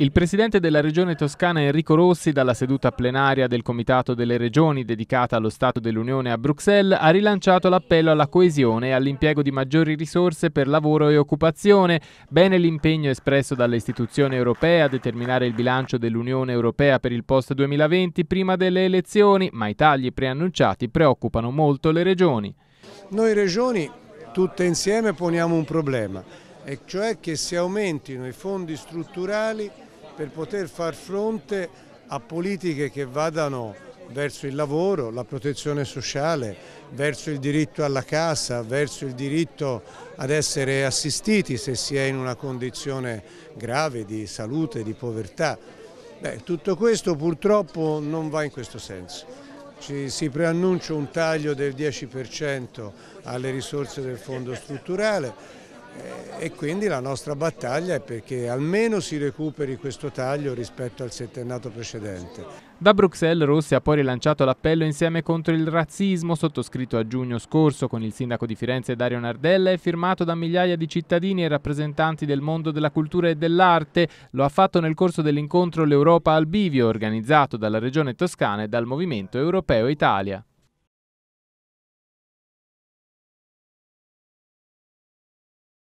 Il presidente della Regione Toscana Enrico Rossi, dalla seduta plenaria del Comitato delle Regioni dedicata allo Stato dell'Unione a Bruxelles, ha rilanciato l'appello alla coesione e all'impiego di maggiori risorse per lavoro e occupazione. Bene l'impegno espresso dall'istituzione europea a determinare il bilancio dell'Unione Europea per il post 2020 prima delle elezioni, ma i tagli preannunciati preoccupano molto le regioni. Noi regioni tutte insieme poniamo un problema e cioè che si aumentino i fondi strutturali per poter far fronte a politiche che vadano verso il lavoro, la protezione sociale, verso il diritto alla casa, verso il diritto ad essere assistiti se si è in una condizione grave di salute, di povertà. Beh, tutto questo purtroppo non va in questo senso. Ci, si preannuncia un taglio del 10% alle risorse del fondo strutturale, eh, e quindi la nostra battaglia è perché almeno si recuperi questo taglio rispetto al settennato precedente. Da Bruxelles Rossi ha poi rilanciato l'appello insieme contro il razzismo sottoscritto a giugno scorso con il sindaco di Firenze Dario Nardella e firmato da migliaia di cittadini e rappresentanti del mondo della cultura e dell'arte. Lo ha fatto nel corso dell'incontro L'Europa al Bivio organizzato dalla Regione Toscana e dal Movimento Europeo Italia.